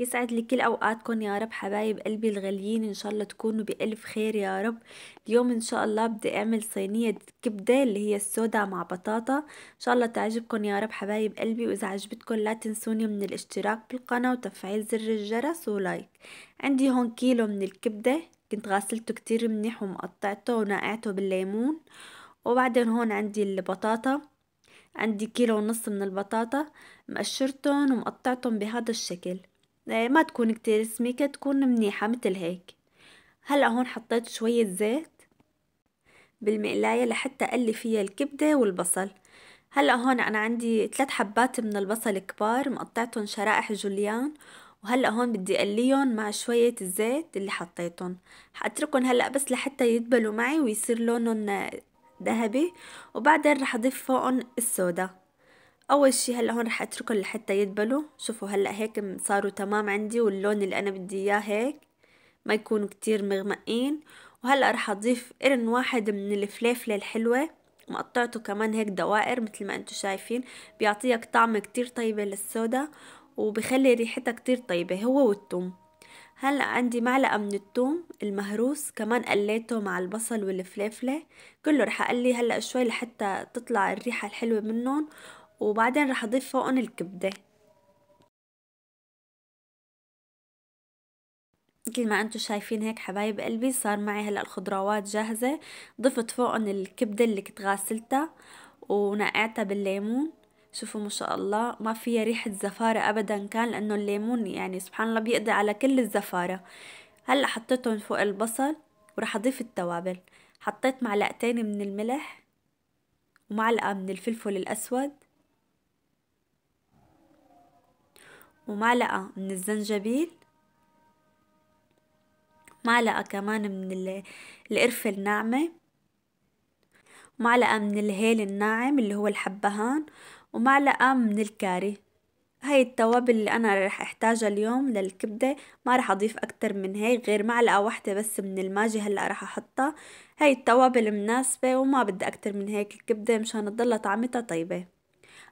يسعد لي كل اوقاتكم يا رب حبايب قلبي الغاليين ان شاء الله تكونوا بالف خير يا رب اليوم ان شاء الله بدي اعمل صينيه كبده اللي هي السوداء مع بطاطا ان شاء الله تعجبكم يا رب حبايب قلبي واذا عجبتكم لا تنسوني من الاشتراك بالقناه وتفعيل زر الجرس ولايك عندي هون كيلو من الكبده كنت غسلته كتير منيح ومقطعته ونقعته بالليمون وبعدين هون عندي البطاطا عندي كيلو ونص من البطاطا مقشرتهم ومقطعتهم بهذا الشكل آه، ما تكون كتير سميكة تكون منيحة مثل هيك هلأ هون حطيت شوية زيت بالمقلاية لحتى أقلي فيها الكبدة والبصل هلأ هون أنا عندي ثلاث حبات من البصل كبار مقطعتهم شرائح جوليان وهلأ هون بدي أقليهم مع شوية الزيت اللي حطيتهم حأتركهم هلأ بس لحتى يدبلوا معي ويصير لونهم آه، ذهبي وبعدين رح أضيف فوقهم السودا اول شي هلا هون رح اتركهم لحتى يدبلوا شوفوا هلا هيك صاروا تمام عندي واللون اللي انا بدي اياه هيك ما يكونوا كتير مغمقين وهلا رح اضيف قرن واحد من الفليفله الحلوه مقطعته كمان هيك دوائر مثل ما انتم شايفين بيعطيك طعمه كتير طيبه للسودا وبخلي ريحتها كتير طيبه هو والثوم هلا عندي معلقه من الثوم المهروس كمان قليته مع البصل والفليفله كله رح اقلي هلا شوي لحتى تطلع الريحه الحلوه منهم وبعدين راح أضيف فوقهم الكبدة مثل ما انتم شايفين هيك حبايب قلبي صار معي هلا الخضروات جاهزة ضفت فوقهم الكبدة اللي كنت غاسلتها ونقعتها بالليمون شوفوا ما شاء الله ما فيها ريحة زفارة أبدا كان لأنه الليمون يعني سبحان الله بيقضي على كل الزفارة هلا حطيتهم فوق البصل وراح أضيف التوابل حطيت معلقتين من الملح ومعلقة من الفلفل الأسود ومعلقة من الزنجبيل معلقة كمان من القرفة الناعمة ومعلقة من الهيل الناعم اللي هو الحبهان ومعلقة من الكاري هاي التوابل اللي أنا رح أحتاجها اليوم للكبدة ما رح أضيف أكتر من هيك غير معلقة واحدة بس من الماجي هلأ رح أحطها هاي التوابل مناسبة وما بدي أكتر من هيك الكبدة مشان تضلها طعمتها طيبة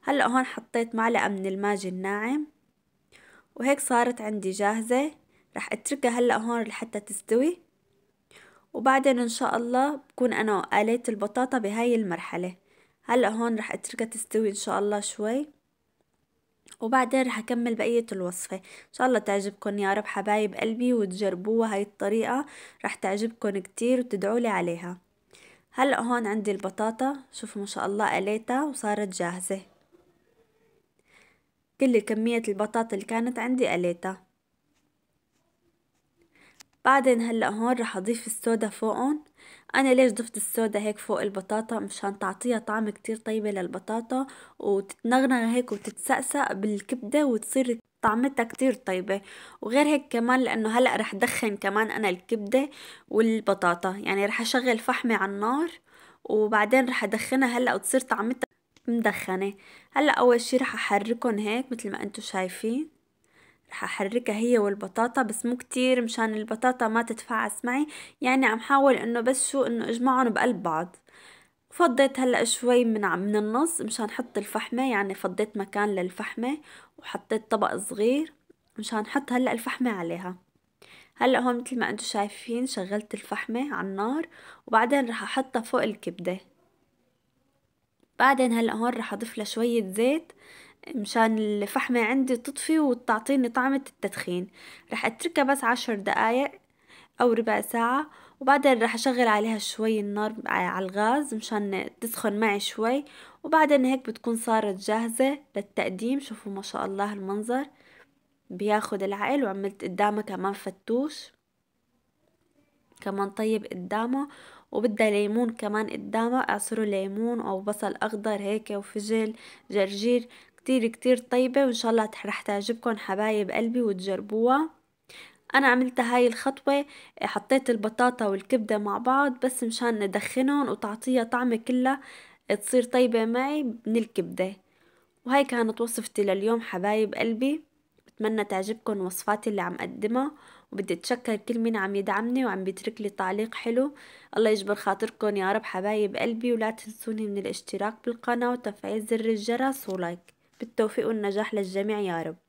هلأ هون حطيت معلقة من الماجي الناعم وهيك صارت عندي جاهزة رح اتركها هلأ هون لحتى تستوي وبعدين ان شاء الله بكون انا قليت البطاطا بهاي المرحلة هلأ هون رح اتركها تستوي ان شاء الله شوي وبعدين رح أكمل بقية الوصفة إن شاء الله تعجبكم يا رب حبايب قلبي وتجربوها هاي الطريقة رح تعجبكم كتير وتدعولي عليها هلأ هون عندي البطاطا شوفوا ما شاء الله قليتها وصارت جاهزة كل كمية البطاطا اللي كانت عندي قليتها بعدين هلأ هون رح أضيف السودا فوقهم أنا ليش ضفت السودا هيك فوق البطاطا مشان تعطيها طعم كتير طيبة للبطاطا وتتنغنغ هيك وتتسقسق بالكبدة وتصير طعمتها كتير طيبة وغير هيك كمان لأنه هلأ رح دخن كمان أنا الكبدة والبطاطا يعني رح أشغل فحمة على النار وبعدين رح أدخنها هلأ وتصير طعمتها مدخنة هلأ أول شي رح أحركهم هيك متل ما انتو شايفين رح أحركها هي والبطاطا بس مو كتير مشان البطاطا ما تتفعس معي يعني عم حاول انه بس شو انه اجمعهم بقلب بعض فضيت هلا شوي من من النص مشان حط الفحمة يعني فضيت مكان للفحمة وحطيت طبق صغير مشان حط هلا الفحمة عليها هلا هون مثل ما انتو شايفين شغلت الفحمة على النار وبعدين رح احطها فوق الكبدة بعدين هلا هون رح اضيف لها شويه زيت مشان الفحمة عندي تطفي وتعطيني طعمة التدخين رح اتركها بس عشر دقايق او ربع ساعة وبعدين رح اشغل عليها شوي النار على الغاز مشان تسخن معي شوي وبعدين هيك بتكون صارت جاهزة للتقديم شوفوا ما شاء الله المنظر بياخد العقل وعملت قدامه كمان فتوش كمان طيب قدامه وبدها ليمون كمان قدامها اعصروا ليمون او بصل اخضر هيك وفجل جرجير كتير كتير طيبة وان شاء الله رح تعجبكم حبايب قلبي وتجربوها انا عملت هاي الخطوة حطيت البطاطا والكبدة مع بعض بس مشان ندخنهم وتعطيها طعمة كلها تصير طيبة معي من الكبدة وهاي كانت وصفتي لليوم حبايب قلبي بتمنى تعجبكم وصفاتي اللي عم اقدمها وبدي اتشكر كل مين عم يدعمني وعم بيترك لي تعليق حلو الله يجبر خاطركم يا رب حبايب قلبي ولا تنسوني من الاشتراك بالقناة وتفعيل زر الجرس ولايك بالتوفيق والنجاح للجميع يا رب